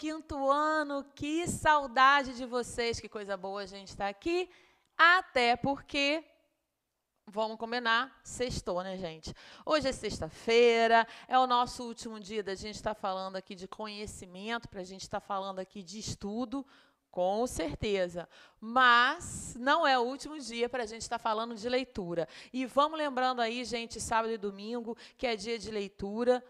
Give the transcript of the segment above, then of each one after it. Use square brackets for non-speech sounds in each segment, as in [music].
quinto ano, que saudade de vocês, que coisa boa a gente estar tá aqui. Até porque, vamos combinar, sextou, né, gente? Hoje é sexta-feira, é o nosso último dia da gente estar tá falando aqui de conhecimento, para a gente estar tá falando aqui de estudo, com certeza. Mas não é o último dia para a gente estar tá falando de leitura. E vamos lembrando aí, gente, sábado e domingo, que é dia de leitura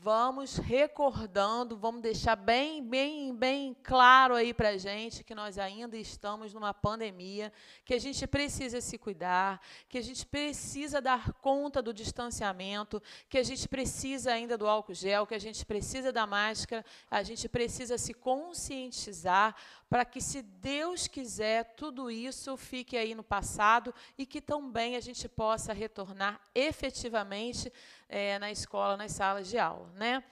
vamos recordando, vamos deixar bem, bem, bem claro aí para a gente que nós ainda estamos numa pandemia, que a gente precisa se cuidar, que a gente precisa dar conta do distanciamento, que a gente precisa ainda do álcool gel, que a gente precisa da máscara, a gente precisa se conscientizar para que, se Deus quiser, tudo isso fique aí no passado e que também a gente possa retornar efetivamente é, na escola, nas salas de aula. Né?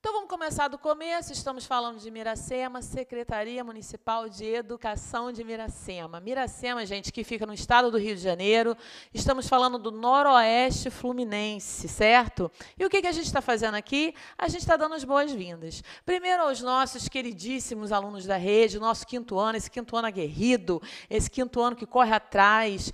Então vamos começar do começo. Estamos falando de Miracema, Secretaria Municipal de Educação de Miracema. Miracema, gente, que fica no estado do Rio de Janeiro. Estamos falando do noroeste fluminense, certo? E o que a gente está fazendo aqui? A gente está dando as boas-vindas. Primeiro aos nossos queridíssimos alunos da rede, nosso quinto ano, esse quinto ano aguerrido, esse quinto ano que corre atrás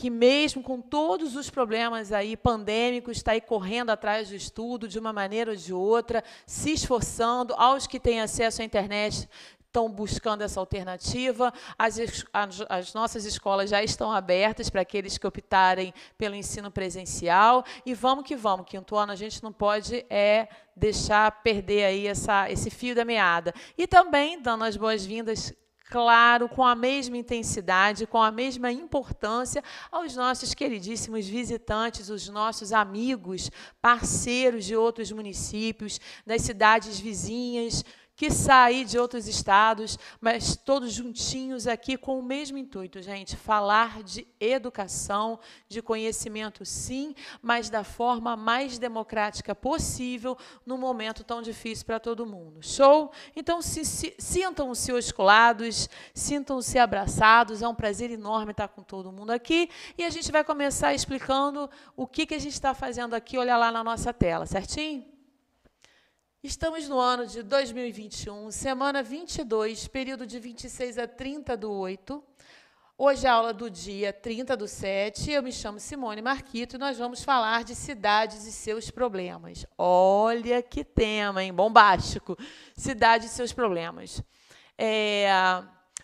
que mesmo com todos os problemas aí pandêmicos, está aí correndo atrás do estudo de uma maneira ou de outra, se esforçando, aos que têm acesso à internet estão buscando essa alternativa. As, as, as nossas escolas já estão abertas para aqueles que optarem pelo ensino presencial. E vamos que vamos, quinto ano, a gente não pode é, deixar perder aí essa, esse fio da meada. E também, dando as boas-vindas claro, com a mesma intensidade, com a mesma importância aos nossos queridíssimos visitantes, os nossos amigos, parceiros de outros municípios, das cidades vizinhas, que sair de outros estados, mas todos juntinhos aqui com o mesmo intuito, gente, falar de educação, de conhecimento sim, mas da forma mais democrática possível num momento tão difícil para todo mundo. Show? Então se, se, sintam-se osculados, sintam-se abraçados, é um prazer enorme estar com todo mundo aqui e a gente vai começar explicando o que, que a gente está fazendo aqui, olha lá na nossa tela, certinho? Estamos no ano de 2021, semana 22, período de 26 a 30 do 8. Hoje é a aula do dia 30 do 7. Eu me chamo Simone Marquito e nós vamos falar de cidades e seus problemas. Olha que tema, hein? Bombástico. Cidades e seus problemas. É,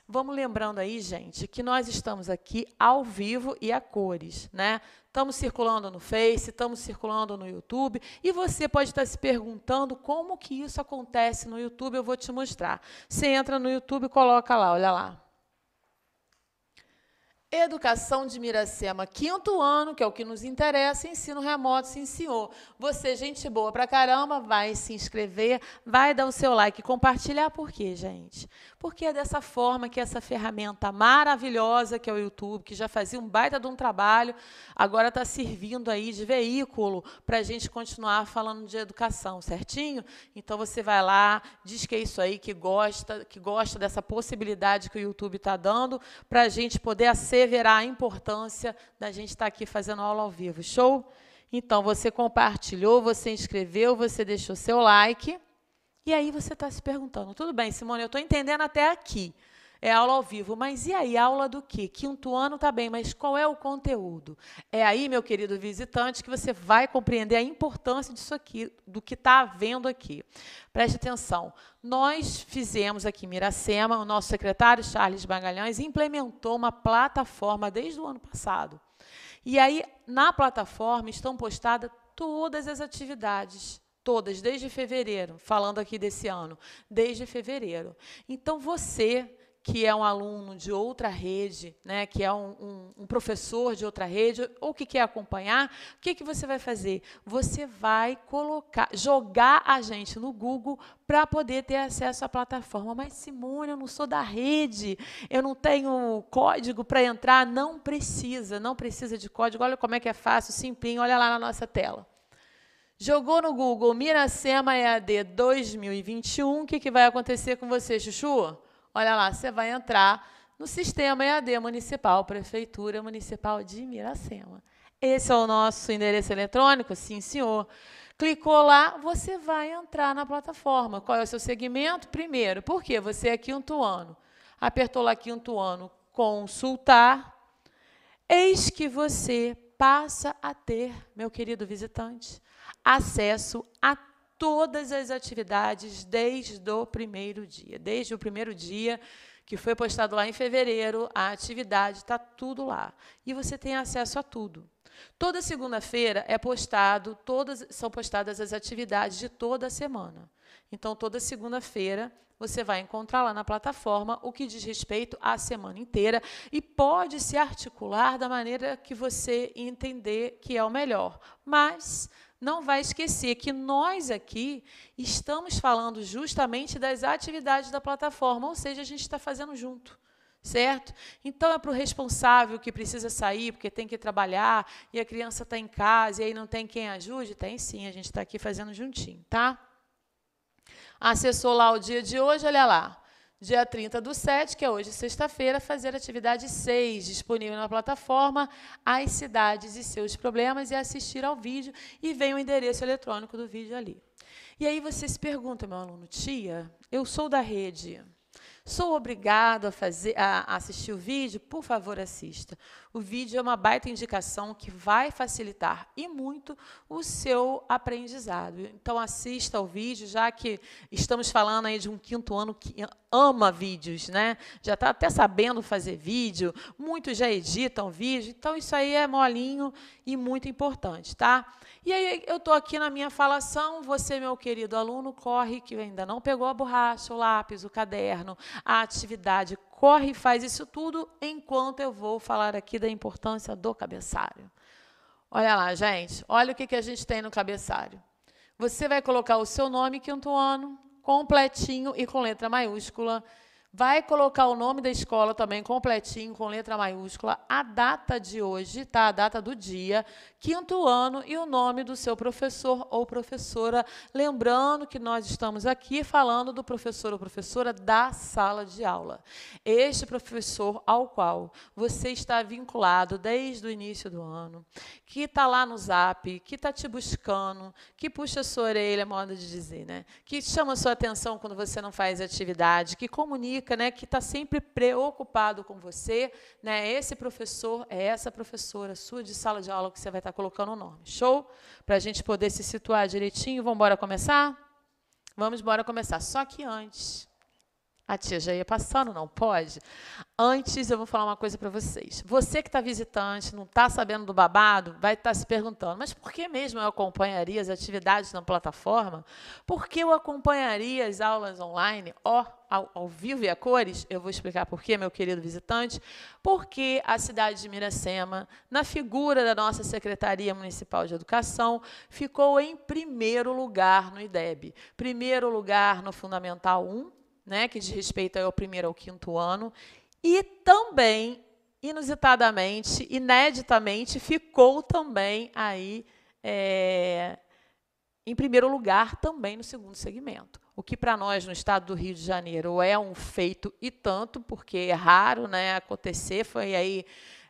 vamos lembrando aí, gente, que nós estamos aqui ao vivo e a cores, né? Estamos circulando no Face, estamos circulando no YouTube. E você pode estar se perguntando como que isso acontece no YouTube. Eu vou te mostrar. Você entra no YouTube e coloca lá, olha lá. Educação de Miracema, quinto ano, que é o que nos interessa, ensino remoto, sim senhor. Você, gente boa pra caramba, vai se inscrever, vai dar o seu like, compartilhar, por quê, gente? porque é dessa forma que essa ferramenta maravilhosa que é o YouTube, que já fazia um baita de um trabalho, agora está servindo aí de veículo para a gente continuar falando de educação, certinho? Então você vai lá, diz que é isso aí, que gosta, que gosta dessa possibilidade que o YouTube está dando, para a gente poder asseverar a importância da gente estar tá aqui fazendo aula ao vivo. Show? Então você compartilhou, você inscreveu, você deixou seu like. E aí você está se perguntando, tudo bem, Simone, eu estou entendendo até aqui. É aula ao vivo, mas e aí, aula do quê? Quinto ano tá bem, mas qual é o conteúdo? É aí, meu querido visitante, que você vai compreender a importância disso aqui, do que está havendo aqui. Preste atenção. Nós fizemos aqui em Miracema, o nosso secretário Charles Magalhães implementou uma plataforma desde o ano passado. E aí, na plataforma estão postadas todas as atividades todas, desde fevereiro, falando aqui desse ano, desde fevereiro. Então, você que é um aluno de outra rede, né, que é um, um, um, professor de outra rede, ou que quer acompanhar, o que, que você vai fazer? Você vai colocar, jogar a gente no Google para poder ter acesso à plataforma. Mas, Simone, eu não sou da rede, eu não tenho código para entrar. Não precisa, não precisa de código. Olha como é que é fácil, simplinho, olha lá na nossa tela. Jogou no Google Miracema EAD 2021, o que, que vai acontecer com você, Chuchu? Olha lá, você vai entrar no sistema EAD municipal, Prefeitura Municipal de Miracema. Esse é o nosso endereço eletrônico? Sim, senhor. Clicou lá, você vai entrar na plataforma. Qual é o seu segmento? Primeiro, por quê? Você é quinto ano. Apertou lá quinto ano, consultar. Eis que você passa a ter, meu querido visitante, acesso a todas as atividades desde o primeiro dia. Desde o primeiro dia que foi postado lá em fevereiro, a atividade está tudo lá. E você tem acesso a tudo. Toda segunda-feira é postado, todas são postadas as atividades de toda a semana. Então, toda segunda-feira você vai encontrar lá na plataforma o que diz respeito à semana inteira e pode se articular da maneira que você entender que é o melhor. Mas não vai esquecer que nós aqui estamos falando justamente das atividades da plataforma, ou seja, a gente está fazendo junto certo? Então é para o responsável que precisa sair porque tem que trabalhar e a criança está em casa e aí não tem quem ajude? Tem sim, a gente está aqui fazendo juntinho, tá? Acessou lá o dia de hoje, olha lá dia 30 do 7, que é hoje, sexta-feira, fazer atividade 6, disponível na plataforma As Cidades e Seus Problemas, e assistir ao vídeo, e vem o endereço eletrônico do vídeo ali. E aí você se pergunta, meu aluno, tia, eu sou da rede, sou obrigado a, fazer, a assistir o vídeo? Por favor, assista. O vídeo é uma baita indicação que vai facilitar e muito o seu aprendizado. Então, assista ao vídeo, já que estamos falando aí de um quinto ano, ama vídeos, né? Já está até sabendo fazer vídeo, muitos já editam vídeo, então isso aí é molinho e muito importante, tá? E aí eu estou aqui na minha falação, você, meu querido aluno, corre que ainda não pegou a borracha, o lápis, o caderno, a atividade, corre e faz isso tudo enquanto eu vou falar aqui da importância do cabeçalho. Olha lá, gente, olha o que, que a gente tem no cabeçalho. Você vai colocar o seu nome, quinto ano, completinho e com letra maiúscula. Vai colocar o nome da escola também completinho, com letra maiúscula, a data de hoje, tá? A data do dia, quinto ano e o nome do seu professor ou professora. Lembrando que nós estamos aqui falando do professor ou professora da sala de aula. Este professor ao qual você está vinculado desde o início do ano, que está lá no zap, que está te buscando, que puxa a sua orelha, moda de dizer, né? Que chama a sua atenção quando você não faz atividade, que comunica significa né, que está sempre preocupado com você. Né? Esse professor é essa professora sua de sala de aula que você vai estar tá colocando o nome. Show? Para a gente poder se situar direitinho, vamos embora começar? Vamos embora começar. Só que antes, a tia já ia passando, não pode? Antes, eu vou falar uma coisa para vocês. Você que está visitante, não está sabendo do babado, vai estar tá se perguntando, mas por que mesmo eu acompanharia as atividades na plataforma? Por que eu acompanharia as aulas online? Ó, oh, ao, ao, vivo e a cores, eu vou explicar por quê, meu querido visitante, porque a cidade de Miracema, na figura da nossa Secretaria Municipal de Educação, ficou em primeiro lugar no IDEB. Primeiro lugar no Fundamental 1, né, que diz respeito ao primeiro ao quinto ano, e também, inusitadamente, ineditamente, ficou também aí é, em primeiro lugar também no segundo segmento. O que para nós no estado do Rio de Janeiro é um feito e tanto, porque é raro né, acontecer, foi aí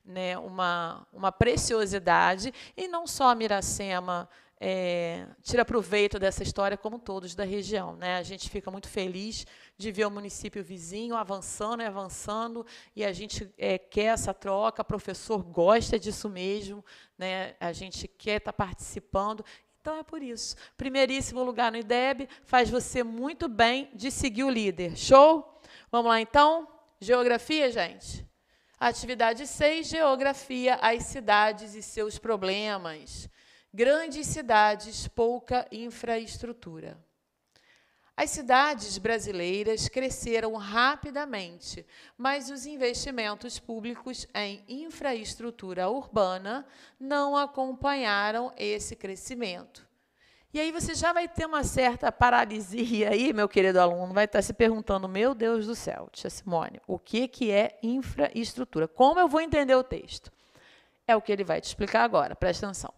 né, uma, uma preciosidade, e não só a Miracema é, tira proveito dessa história, como todos da região. Né? A gente fica muito feliz de ver o município vizinho avançando e avançando, e a gente é, quer essa troca, o professor gosta disso mesmo, né? a gente quer estar tá participando, então é por isso. Primeiríssimo lugar no IDEB faz você muito bem de seguir o líder. Show? Vamos lá então? Geografia, gente. Atividade 6, geografia, as cidades e seus problemas grandes cidades, pouca infraestrutura. As cidades brasileiras cresceram rapidamente, mas os investimentos públicos em infraestrutura urbana não acompanharam esse crescimento. E aí você já vai ter uma certa paralisia aí, meu querido aluno, vai estar se perguntando, meu Deus do céu, tia Simone, o que, que é infraestrutura? Como eu vou entender o texto? É o que ele vai te explicar agora, presta atenção.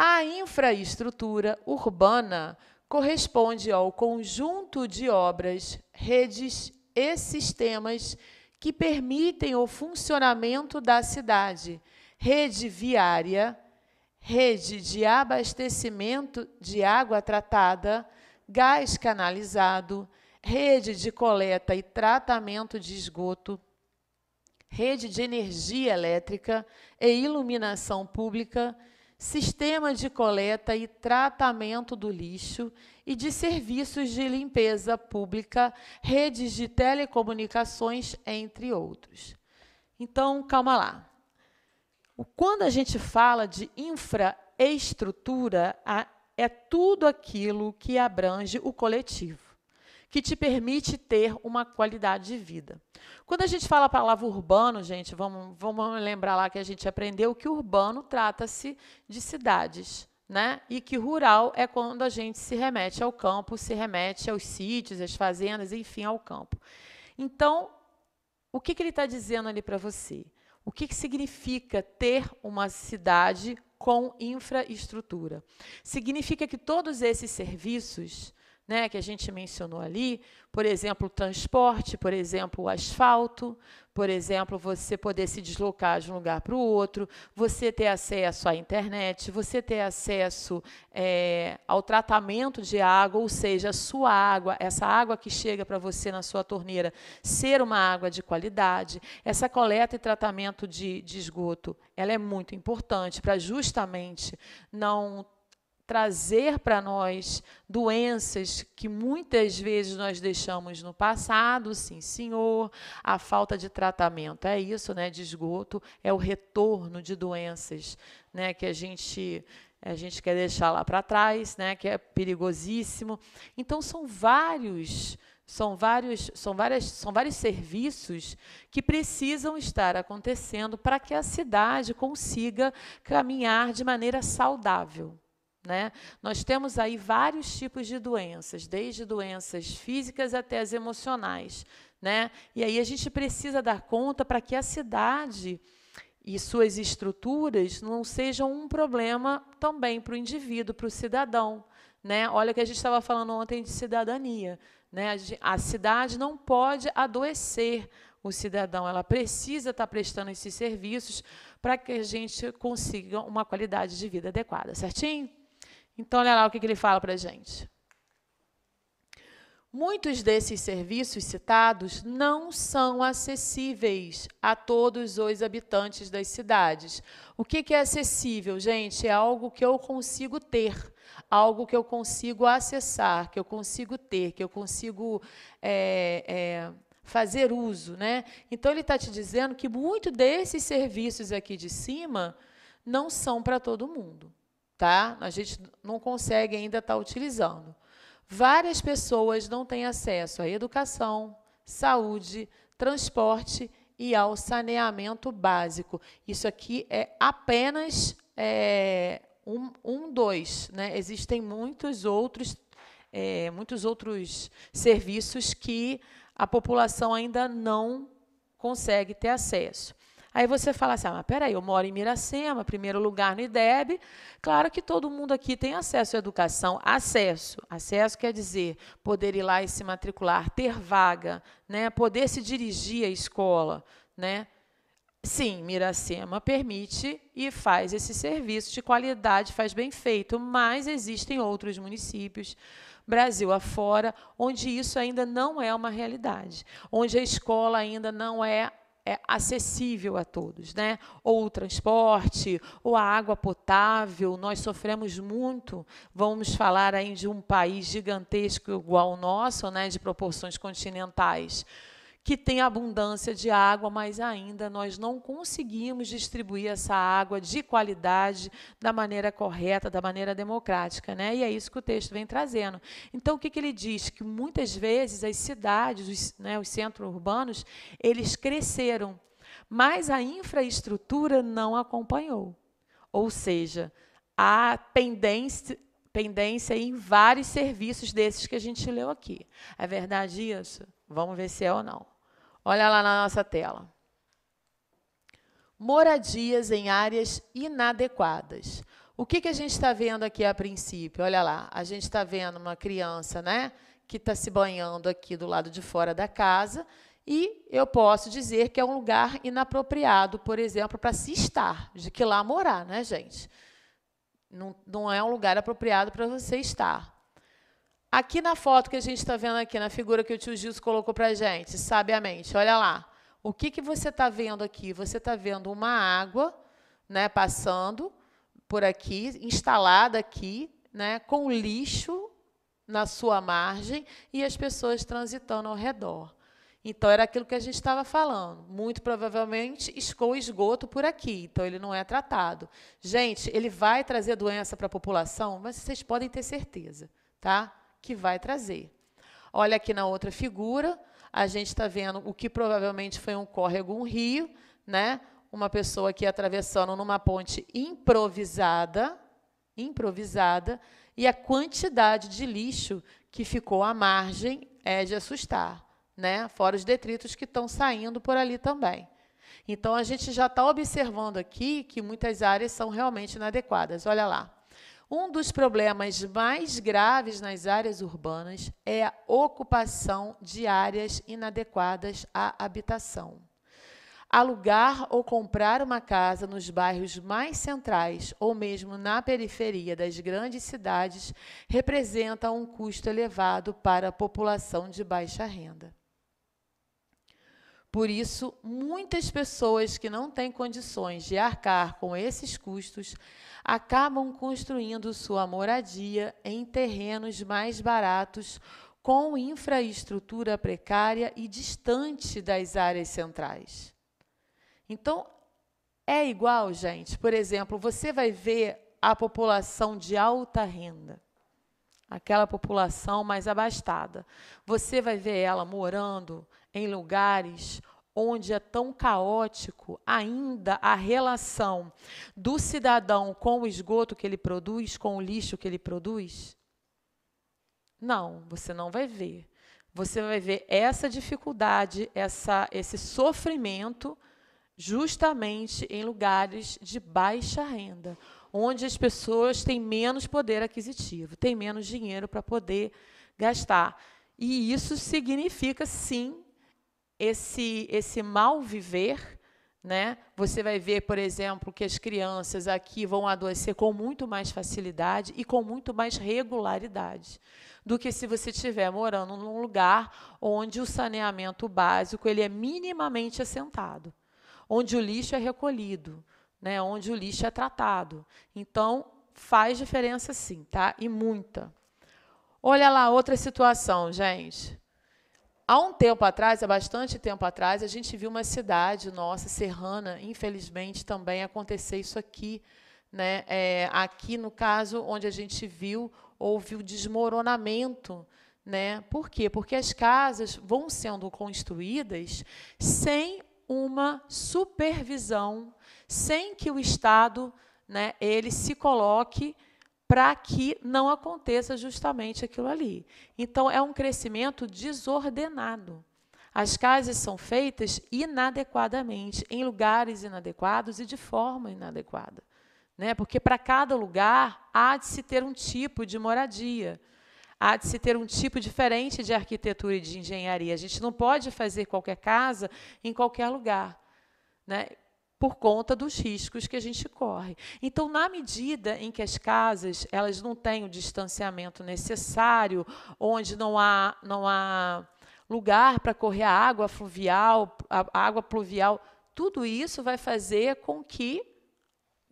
A infraestrutura urbana corresponde ao conjunto de obras, redes e sistemas que permitem o funcionamento da cidade, rede viária, rede de abastecimento de água tratada, gás canalizado, rede de coleta e tratamento de esgoto, rede de energia elétrica e iluminação pública sistema de coleta e tratamento do lixo e de serviços de limpeza pública, redes de telecomunicações, entre outros. Então, calma lá. Quando a gente fala de infraestrutura, é tudo aquilo que abrange o coletivo que te permite ter uma qualidade de vida. Quando a gente fala a palavra urbano, gente, vamos, vamos lembrar lá que a gente aprendeu que urbano trata-se de cidades. Né? E que rural é quando a gente se remete ao campo, se remete aos sítios, às fazendas, enfim, ao campo. Então, o que, que ele está dizendo ali para você? O que, que significa ter uma cidade com infraestrutura? Significa que todos esses serviços né, que a gente mencionou ali, por exemplo, transporte, por exemplo, o asfalto, por exemplo, você poder se deslocar de um lugar para o outro, você ter acesso à internet, você ter acesso é, ao tratamento de água, ou seja, a sua água, essa água que chega para você na sua torneira, ser uma água de qualidade, essa coleta e tratamento de, de esgoto, ela é muito importante para justamente não trazer para nós doenças que muitas vezes nós deixamos no passado, sim, senhor. A falta de tratamento é isso, né? De esgoto é o retorno de doenças, né? Que a gente a gente quer deixar lá para trás, né? Que é perigosíssimo. Então são vários são vários, são, várias, são vários serviços que precisam estar acontecendo para que a cidade consiga caminhar de maneira saudável. Né? Nós temos aí vários tipos de doenças, desde doenças físicas até as emocionais. Né? E aí a gente precisa dar conta para que a cidade e suas estruturas não sejam um problema também para o indivíduo, para o cidadão. Né? Olha que a gente estava falando ontem de cidadania. Né? A cidade não pode adoecer o cidadão, ela precisa estar tá prestando esses serviços para que a gente consiga uma qualidade de vida adequada, certinho? Então, olha lá o que, ele fala para a gente. Muitos desses serviços citados não são acessíveis a todos os habitantes das cidades. O que é acessível, gente? É algo que eu consigo ter, algo que eu consigo acessar, que eu consigo ter, que eu consigo é, é, fazer uso. Né? Então, ele está te dizendo que muitos desses serviços aqui de cima não são para todo mundo tá? A gente não consegue ainda estar tá utilizando. Várias pessoas não têm acesso à educação, saúde, transporte e ao saneamento básico. Isso aqui é apenas é, um, um, dois. Né? Existem muitos outros, é, muitos outros serviços que a população ainda não consegue ter acesso. Aí você fala assim, ah, mas peraí, eu moro em Miracema, primeiro lugar no IDEB. Claro que todo mundo aqui tem acesso à educação. Acesso. Acesso quer dizer poder ir lá e se matricular, ter vaga, né? poder se dirigir à escola. Né? Sim, Miracema permite e faz esse serviço de qualidade, faz bem feito, mas existem outros municípios, Brasil afora, onde isso ainda não é uma realidade, onde a escola ainda não é é, acessível a todos, né? Ou o transporte, ou a água potável. Nós sofremos muito. Vamos falar ainda de um país gigantesco igual ao nosso, né? De proporções continentais que tem abundância de água, mas ainda nós não conseguimos distribuir essa água de qualidade da maneira correta, da maneira democrática. Né? E é isso que o texto vem trazendo. Então, o que, que ele diz? Que muitas vezes as cidades, os, né, os centros urbanos, eles cresceram, mas a infraestrutura não acompanhou. Ou seja, há pendência, pendência em vários serviços desses que a gente leu aqui. É verdade isso? Vamos ver se é ou não. Olha lá na nossa tela. Moradias em áreas inadequadas. O que, que a gente está vendo aqui a princípio? Olha lá, a gente está vendo uma criança, né? Que está se banhando aqui do lado de fora da casa. E eu posso dizer que é um lugar inapropriado, por exemplo, para se estar, de que lá morar, né, gente? Não, não é um lugar apropriado para você estar. Aqui na foto que a gente está vendo aqui, na figura que o tio Gilson colocou para a gente, sabiamente, olha lá. O que, que você está vendo aqui? Você está vendo uma água né, passando por aqui, instalada aqui, né, com lixo na sua margem e as pessoas transitando ao redor. Então, era aquilo que a gente estava falando. Muito provavelmente escou esgoto por aqui, então ele não é tratado. Gente, ele vai trazer doença para a população, mas vocês podem ter certeza, tá? que vai trazer. Olha aqui na outra figura, a gente está vendo o que provavelmente foi um córrego, um rio, né? uma pessoa aqui atravessando numa ponte improvisada, improvisada, e a quantidade de lixo que ficou à margem é de assustar, né? Fora os detritos que estão saindo por ali também. Então a gente já está observando aqui que muitas áreas são realmente inadequadas. Olha lá. Um dos problemas mais graves nas áreas urbanas é a ocupação de áreas inadequadas à habitação. Alugar ou comprar uma casa nos bairros mais centrais ou mesmo na periferia das grandes cidades representa um custo elevado para a população de baixa renda. Por isso, muitas pessoas que não têm condições de arcar com esses custos acabam construindo sua moradia em terrenos mais baratos, com infraestrutura precária e distante das áreas centrais. Então, é igual, gente. Por exemplo, você vai ver a população de alta renda aquela população mais abastada. Você vai ver ela morando em lugares onde é tão caótico ainda a relação do cidadão com o esgoto que ele produz, com o lixo que ele produz? Não, você não vai ver. Você vai ver essa dificuldade, essa, esse sofrimento, justamente em lugares de baixa renda, onde as pessoas têm menos poder aquisitivo, têm menos dinheiro para poder gastar. E isso significa, sim, esse, esse mal viver, né? Você vai ver, por exemplo, que as crianças aqui vão adoecer com muito mais facilidade e com muito mais regularidade do que se você estiver morando num lugar onde o saneamento básico ele é minimamente assentado, onde o lixo é recolhido, né? Onde o lixo é tratado. Então faz diferença sim, tá? E muita. Olha lá outra situação, gente. Há um tempo atrás, há bastante tempo atrás, a gente viu uma cidade nossa, serrana, infelizmente também acontecer isso aqui. Né? É, aqui, no caso, onde a gente viu, houve o desmoronamento. Né? Por quê? Porque as casas vão sendo construídas sem uma supervisão, sem que o Estado né, ele se coloque para que não aconteça justamente aquilo ali. Então, é um crescimento desordenado. As casas são feitas inadequadamente, em lugares inadequados e de forma inadequada. Né? Porque para cada lugar há de se ter um tipo de moradia, há de se ter um tipo diferente de arquitetura e de engenharia. A gente não pode fazer qualquer casa em qualquer lugar. Né? por conta dos riscos que a gente corre. Então, na medida em que as casas elas não têm o distanciamento necessário, onde não há, não há lugar para correr a água fluvial, a água pluvial, tudo isso vai fazer com que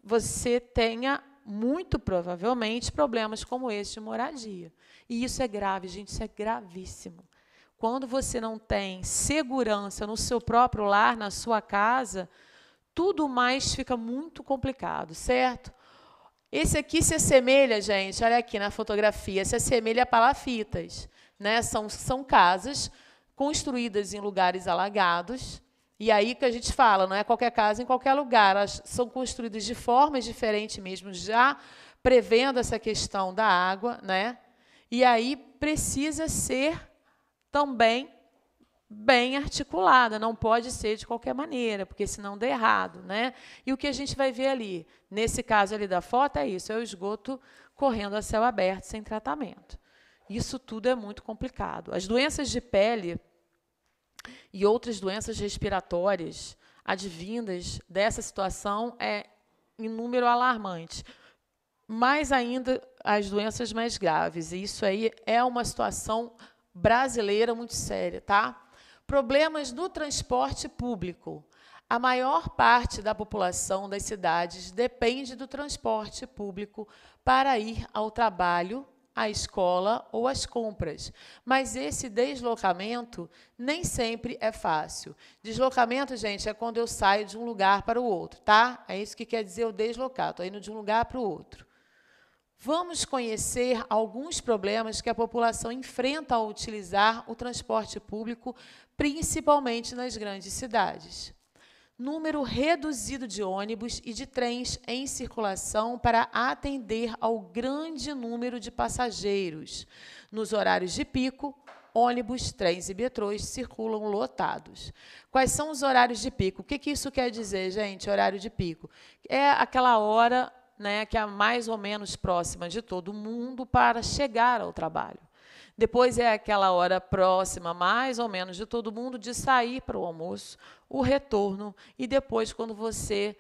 você tenha muito provavelmente problemas como esse de moradia. E isso é grave, gente, isso é gravíssimo. Quando você não tem segurança no seu próprio lar, na sua casa, tudo mais fica muito complicado, certo? Esse aqui se assemelha, gente, olha aqui na fotografia, se assemelha a palafitas. Né? São, são casas construídas em lugares alagados, e aí que a gente fala, não é qualquer casa em qualquer lugar, elas são construídas de formas diferentes mesmo, já prevendo essa questão da água, né? E aí precisa ser também bem articulada, não pode ser de qualquer maneira, porque senão dá errado. Né? E o que a gente vai ver ali, nesse caso ali da foto, é isso, é o esgoto correndo a céu aberto, sem tratamento. Isso tudo é muito complicado. As doenças de pele e outras doenças respiratórias advindas dessa situação é em número alarmante. Mais ainda as doenças mais graves. E isso aí é uma situação brasileira muito séria, tá? Problemas no transporte público. A maior parte da população das cidades depende do transporte público para ir ao trabalho, à escola ou às compras. Mas esse deslocamento nem sempre é fácil. Deslocamento, gente, é quando eu saio de um lugar para o outro, tá? É isso que quer dizer o deslocar. Estou indo de um lugar para o outro. Vamos conhecer alguns problemas que a população enfrenta ao utilizar o transporte público, principalmente nas grandes cidades. Número reduzido de ônibus e de trens em circulação para atender ao grande número de passageiros. Nos horários de pico, ônibus, trens e metrôs circulam lotados. Quais são os horários de pico? O que, que isso quer dizer, gente, horário de pico? É aquela hora né, que é a mais ou menos próxima de todo mundo para chegar ao trabalho. Depois é aquela hora próxima, mais ou menos, de todo mundo de sair para o almoço, o retorno e depois quando você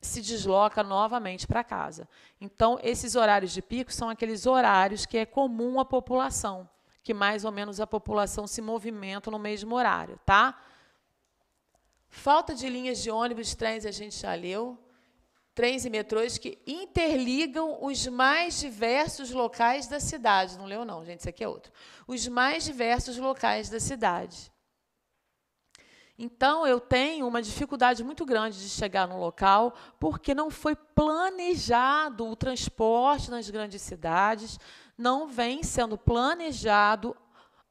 se desloca novamente para casa. Então, esses horários de pico são aqueles horários que é comum à população, que mais ou menos a população se movimenta no mesmo horário, tá? Falta de linhas de ônibus, trens, a gente já leu trens e metrôs que interligam os mais diversos locais da cidade. Não leu, não, gente, isso aqui é outro. Os mais diversos locais da cidade. Então, eu tenho uma dificuldade muito grande de chegar no local porque não foi planejado o transporte nas grandes cidades, não vem sendo planejado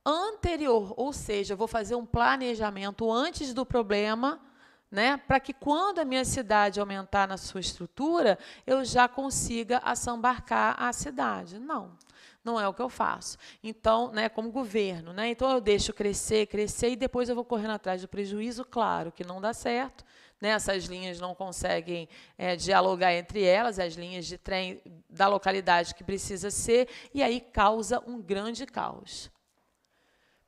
anterior, ou seja, eu vou fazer um planejamento antes do problema né? Para que quando a minha cidade aumentar na sua estrutura, eu já consiga assambarcar a cidade. Não. Não é o que eu faço. Então, né, como governo, né? Então eu deixo crescer, crescer e depois eu vou correndo atrás do prejuízo, claro que não dá certo, né, essas linhas não conseguem é, dialogar entre elas, as linhas de trem da localidade que precisa ser, e aí causa um grande caos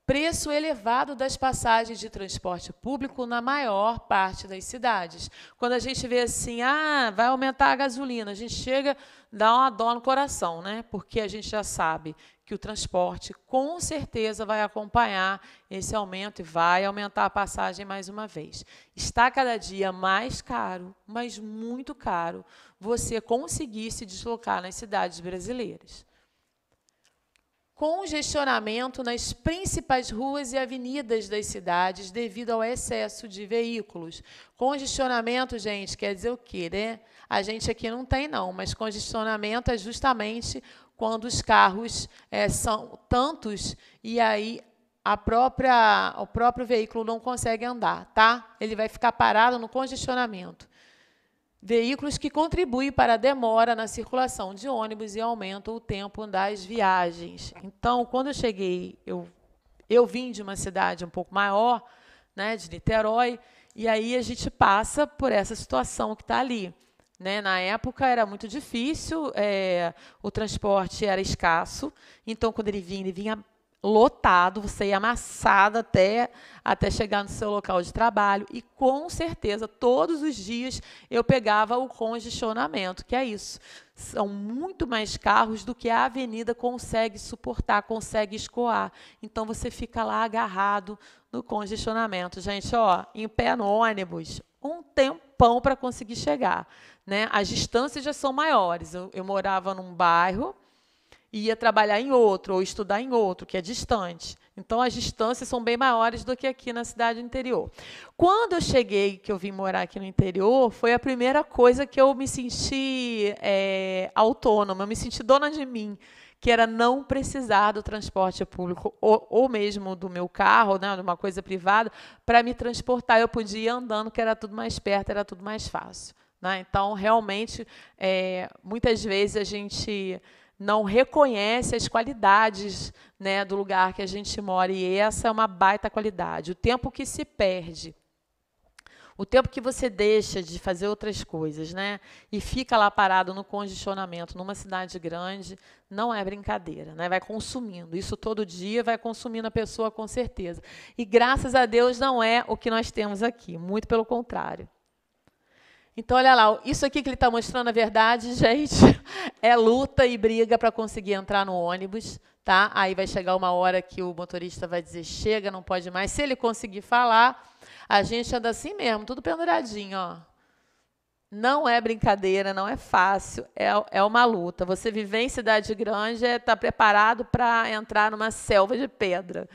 preço elevado das passagens de transporte público na maior parte das cidades. Quando a gente vê assim, ah, vai aumentar a gasolina, a gente chega, dá uma dó no coração, né? Porque a gente já sabe que o transporte com certeza vai acompanhar esse aumento e vai aumentar a passagem mais uma vez. Está cada dia mais caro, mas muito caro, você conseguir se deslocar nas cidades brasileiras congestionamento nas principais ruas e avenidas das cidades devido ao excesso de veículos. Congestionamento, gente, quer dizer o quê, né? A gente aqui não tem, não, mas congestionamento é justamente quando os carros é, são tantos e aí a própria, o próprio veículo não consegue andar, tá? Ele vai ficar parado no congestionamento veículos que contribuem para a demora na circulação de ônibus e aumentam o tempo das viagens. Então, quando eu cheguei, eu, eu vim de uma cidade um pouco maior, né, de Niterói, e aí a gente passa por essa situação que está ali. Né? Na época era muito difícil, é, o transporte era escasso, então quando ele vinha, ele vinha lotado, você ia amassado até, até chegar no seu local de trabalho. E com certeza, todos os dias eu pegava o congestionamento, que é isso. São muito mais carros do que a avenida consegue suportar, consegue escoar. Então você fica lá agarrado no congestionamento. Gente, ó, em pé no ônibus, um tempão para conseguir chegar. Né? As distâncias já são maiores. Eu, eu morava num bairro e ia trabalhar em outro ou estudar em outro, que é distante. Então as distâncias são bem maiores do que aqui na cidade interior. Quando eu cheguei, que eu vim morar aqui no interior, foi a primeira coisa que eu me senti é, autônoma, eu me senti dona de mim, que era não precisar do transporte público ou, ou mesmo do meu carro, né, de uma coisa privada, para me transportar. Eu podia ir andando, que era tudo mais perto, era tudo mais fácil. Né? Então, realmente, é, muitas vezes a gente não reconhece as qualidades né, do lugar que a gente mora. E essa é uma baita qualidade. O tempo que se perde. O tempo que você deixa de fazer outras coisas, né? E fica lá parado no congestionamento, numa cidade grande, não é brincadeira, né? Vai consumindo. Isso todo dia vai consumindo a pessoa com certeza. E graças a Deus não é o que nós temos aqui, muito pelo contrário. Então, olha lá, isso aqui que ele está mostrando, na verdade, [laughs] gente, é luta e briga para conseguir entrar no ônibus, tá? Aí vai chegar uma hora que o motorista vai dizer, chega, não pode mais. Se ele conseguir falar, a gente anda assim mesmo, tudo penduradinho, ó. Não é brincadeira, não é fácil, é, é uma luta. Você viver em cidade grande é estar tá preparado para entrar numa selva de pedra,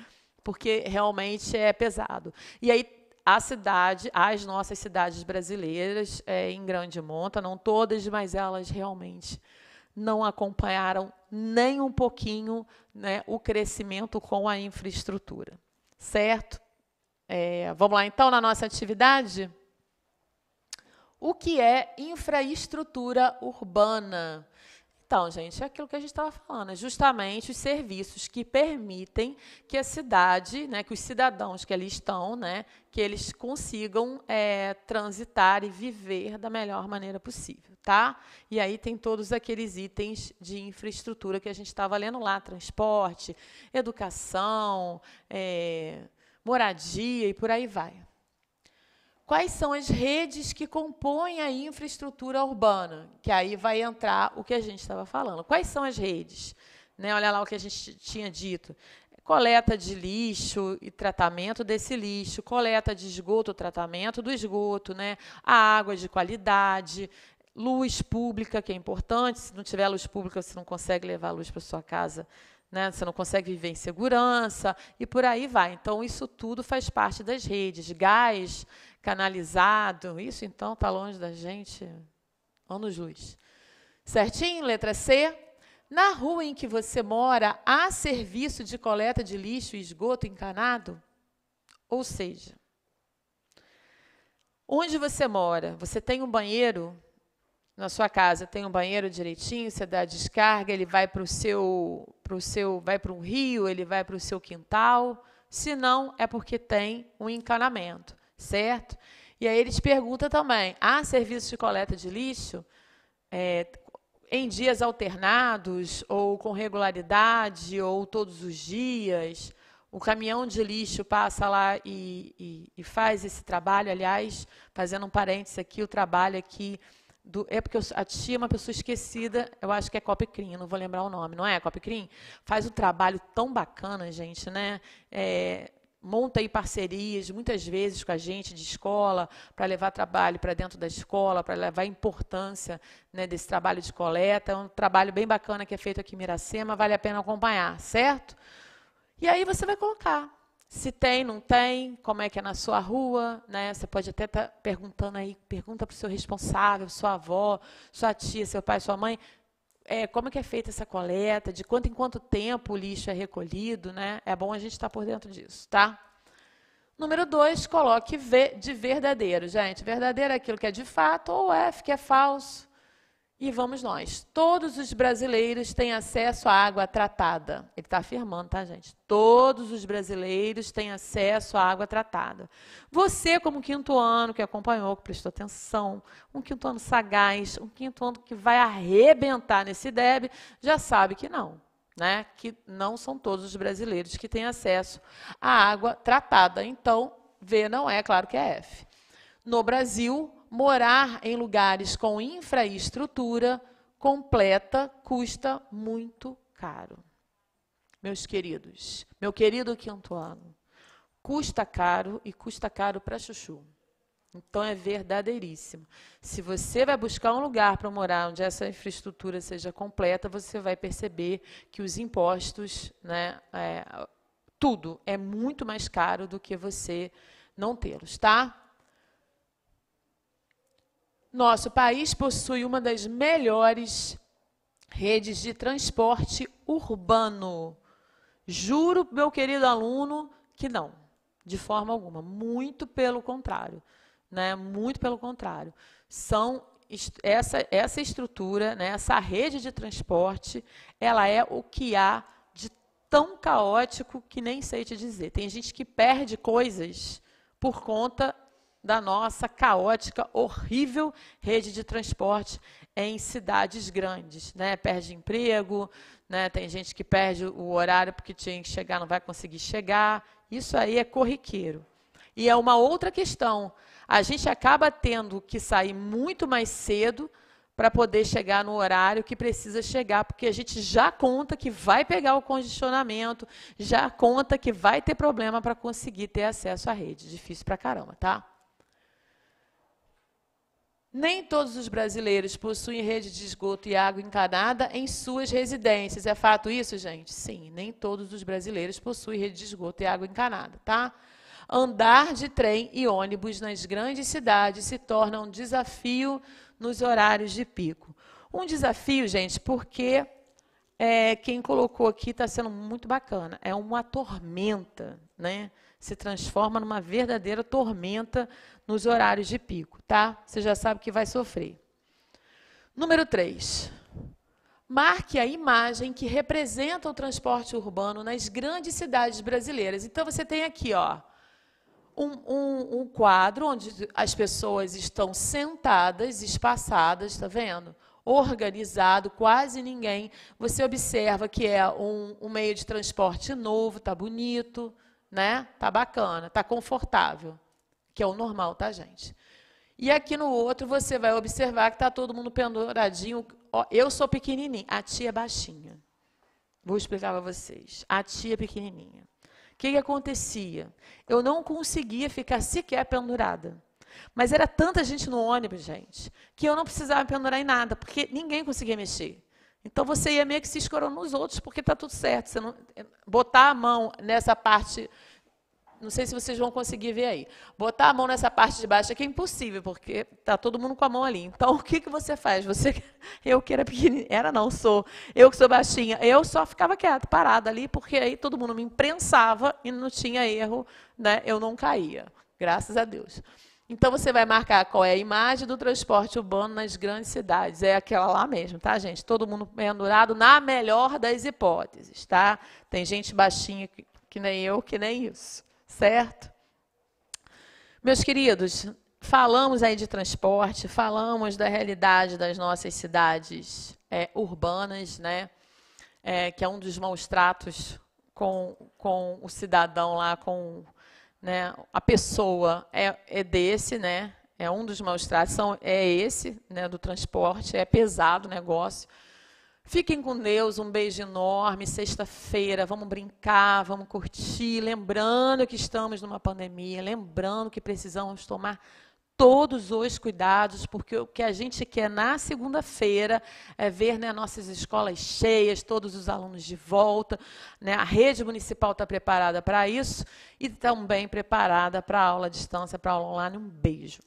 porque realmente é pesado. E aí a cidade, as nossas cidades brasileiras é, em grande monta, não todas, mas elas realmente não acompanharam nem um pouquinho né, o crescimento com a infraestrutura, certo? É, vamos lá então na nossa atividade. O que é infraestrutura urbana? Então, gente, é aquilo que a gente estava falando, é justamente os serviços que permitem que a cidade, né, que os cidadãos que ali estão, né, que eles consigam é, transitar e viver da melhor maneira possível, tá? E aí tem todos aqueles itens de infraestrutura que a gente estava lendo lá, transporte, educação, é, moradia e por aí vai quais são as redes que compõem a infraestrutura urbana, que aí vai entrar o que a gente estava falando. Quais são as redes? Né, olha lá o que a gente tinha dito. Coleta de lixo e tratamento desse lixo, coleta de esgoto, tratamento do esgoto, né? a água de qualidade, luz pública, que é importante. Se não tiver luz pública, você não consegue levar luz para sua casa, né? você não consegue viver em segurança, e por aí vai. Então, isso tudo faz parte das redes. Gás, canalizado. Isso então está longe da gente, anos-luz. Certinho? Letra C. Na rua em que você mora, há serviço de coleta de lixo e esgoto encanado? Ou seja, onde você mora, você tem um banheiro na sua casa, tem um banheiro direitinho, você dá a descarga, ele vai para o seu, pro seu, vai para um rio, ele vai para o seu quintal. Se não, é porque tem um encanamento certo? E aí ele te pergunta também: há serviço de coleta de lixo é, em dias alternados, ou com regularidade, ou todos os dias? O caminhão de lixo passa lá e, e, e faz esse trabalho. Aliás, fazendo um parênteses aqui, o trabalho aqui. Do, é porque a tia é uma pessoa esquecida, eu acho que é Copicrim, não vou lembrar o nome, não é Copicrim? Faz um trabalho tão bacana, gente, né? É, monta aí parcerias, muitas vezes com a gente de escola, para levar trabalho para dentro da escola, para levar a importância né, desse trabalho de coleta. É um trabalho bem bacana que é feito aqui em Miracema, vale a pena acompanhar, certo? E aí você vai colocar se tem, não tem, como é que é na sua rua, né? Você pode até estar tá perguntando aí, pergunta para o seu responsável, sua avó, sua tia, seu pai, sua mãe, é, como que é feita essa coleta, de quanto em quanto tempo o lixo é recolhido, né? É bom a gente estar por dentro disso, tá? Número dois, coloque V de verdadeiro. Gente, verdadeiro é aquilo que é de fato ou F é, que é falso. E vamos nós. Todos os brasileiros têm acesso à água tratada. Ele está afirmando, tá, gente? Todos os brasileiros têm acesso à água tratada. Você, como quinto ano que acompanhou, que prestou atenção, um quinto ano sagaz, um quinto ano que vai arrebentar nesse DEB, já sabe que não. Né? Que não são todos os brasileiros que têm acesso à água tratada. Então, V não é, claro que é F. No Brasil, morar em lugares com infraestrutura completa custa muito caro. Meus queridos, meu querido quinto ano, custa caro e custa caro para chuchu. Então é verdadeiríssimo. Se você vai buscar um lugar para morar onde essa infraestrutura seja completa, você vai perceber que os impostos, né, é, tudo é muito mais caro do que você não tê-los, tá? Nosso país possui uma das melhores redes de transporte urbano. Juro, meu querido aluno, que não, de forma alguma. Muito pelo contrário. Né? Muito pelo contrário. São essa, essa estrutura, né? essa rede de transporte, ela é o que há de tão caótico que nem sei te dizer. Tem gente que perde coisas por conta da nossa caótica, horrível rede de transporte em cidades grandes. Né? Perde emprego, né? tem gente que perde o horário porque tinha que chegar, não vai conseguir chegar. Isso aí é corriqueiro. E é uma outra questão. A gente acaba tendo que sair muito mais cedo para poder chegar no horário que precisa chegar, porque a gente já conta que vai pegar o congestionamento, já conta que vai ter problema para conseguir ter acesso à rede. Difícil para caramba, tá? Nem todos os brasileiros possuem rede de esgoto e água encanada em suas residências. É fato isso, gente? Sim, nem todos os brasileiros possuem rede de esgoto e água encanada, tá? Andar de trem e ônibus nas grandes cidades se torna um desafio nos horários de pico. Um desafio, gente, porque é, quem colocou aqui está sendo muito bacana. É uma tormenta, né? Se transforma numa verdadeira tormenta nos horários de pico, tá? Você já sabe que vai sofrer. Número 3. Marque a imagem que representa o transporte urbano nas grandes cidades brasileiras. Então você tem aqui, ó, um, um, um quadro onde as pessoas estão sentadas, espaçadas, está vendo? organizado, quase ninguém. Você observa que é um, um, meio de transporte novo, tá bonito, né? Tá bacana, tá confortável que é o normal, tá, gente? E aqui no outro você vai observar que está todo mundo penduradinho. Eu sou pequenininha, a tia é baixinha. Vou explicar para vocês. A tia é pequenininha. O que, que acontecia? Eu não conseguia ficar sequer pendurada. Mas era tanta gente no ônibus, gente, que eu não precisava pendurar em nada, porque ninguém conseguia mexer. Então você ia meio que se escorando nos outros, porque está tudo certo. Não... Eh, botar a mão nessa parte não sei se vocês vão conseguir ver aí. Botar a mão nessa parte de baixo aqui é impossível, porque tá todo mundo com a mão ali. Então, [laughs] o que, que você faz? Você, eu que era pequenininha, era não, sou, eu que sou baixinha, eu só ficava quieta, parada ali, porque aí todo mundo me imprensava e não tinha erro, né? eu não caía, graças a Deus. Então, você vai marcar qual é a imagem do transporte urbano nas grandes cidades. É aquela lá mesmo, tá, gente? Todo mundo pendurado na melhor das hipóteses, tá? Tem gente baixinha que nem eu, que nem isso certo? Meus queridos, falamos aí de transporte, falamos da realidade das nossas cidades é, urbanas, né? É, que é um dos maus tratos com, com o cidadão lá, com né, a pessoa é, é desse, né? É um dos maus tratos, são, é esse, né, do transporte, é pesado o negócio. Fiquem com Deus, um beijo enorme. Sexta-feira, vamos brincar, vamos curtir. Lembrando que estamos numa pandemia, lembrando que precisamos tomar todos os cuidados, porque o que a gente quer na segunda-feira é ver né, nossas escolas cheias, todos os alunos de volta. Né, a rede municipal está preparada para isso e também preparada para aula à distância, para aula online. Um beijo.